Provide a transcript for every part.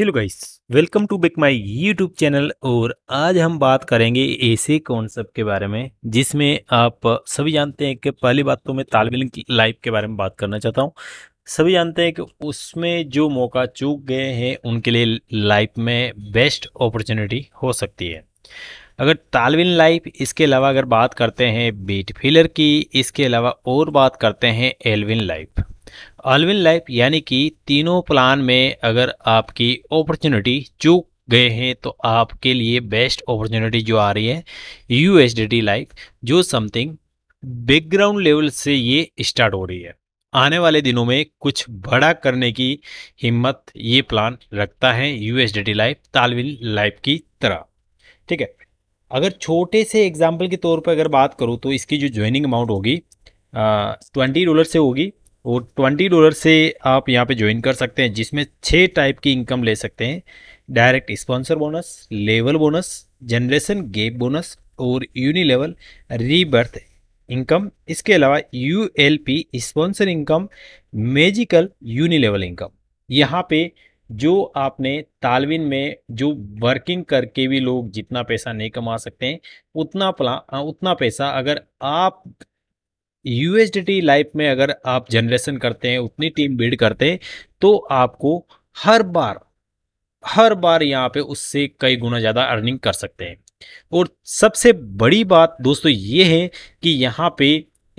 hello guys welcome to बिक my YouTube channel और आज हम बात करेंगे ऐसे कॉन्सेप्ट के बारे में जिसमें आप सभी जानते हैं कि पहली बात तो मैं तालमेल लाइफ के बारे में बात करना चाहता हूं सभी जानते हैं कि उसमें जो मौका चूक गए हैं उनके लिए लाइफ में बेस्ट अपॉर्चुनिटी हो सकती है अगर तालविन लाइफ इसके अलावा अगर बात करते हैं बीट फिलर की इसके अलावा और बात करते हैं एलविन लाइफ ऑलविन लाइफ यानी कि तीनों प्लान में अगर आपकी अपॉर्चुनिटी चूक गए हैं तो आपके लिए बेस्ट अपॉर्चुनिटी जो आ रही है यू टी लाइफ जो समथिंग बैकग्राउंड लेवल से ये स्टार्ट हो रही है आने वाले दिनों में कुछ बड़ा करने की हिम्मत ये प्लान रखता है यू एस टी लाइफ तालविन लाइफ की तरह ठीक है अगर छोटे से एग्जाम्पल के तौर पर अगर बात करूँ तो इसकी जो ज्वाइनिंग अमाउंट होगी ट्वेंटी डॉलर से होगी और ट्वेंटी डॉलर से आप यहाँ पे ज्वाइन कर सकते हैं जिसमें छः टाइप की इनकम ले सकते हैं direct sponsor bonus level bonus generation gap bonus और यूनी लेवल रीबर्थ इनकम इसके अलावा U L P sponsor income magical uni level income यहाँ पे जो आपने तालविन में जो वर्किंग करके भी लोग जितना पैसा नहीं कमा सकते हैं उतना प्ला उतना पैसा अगर आप यूएसडीटी लाइफ में अगर आप जनरेशन करते हैं उतनी टीम बिल्ड करते हैं तो आपको हर बार हर बार यहाँ पे उससे कई गुना ज़्यादा अर्निंग कर सकते हैं और सबसे बड़ी बात दोस्तों ये है कि यहाँ पे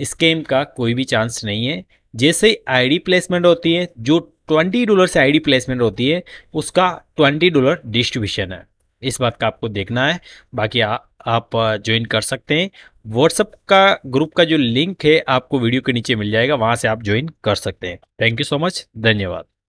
स्कैम का कोई भी चांस नहीं है जैसे आईडी प्लेसमेंट होती है जो ट्वेंटी डॉलर से आईडी प्लेसमेंट होती है उसका ट्वेंटी डॉलर डिस्ट्रीब्यूशन है इस बात का आपको देखना है बाकी आ, आप ज्वाइन कर सकते हैं व्हाट्सअप का ग्रुप का जो लिंक है आपको वीडियो के नीचे मिल जाएगा वहाँ से आप ज्वाइन कर सकते हैं थैंक यू सो मच धन्यवाद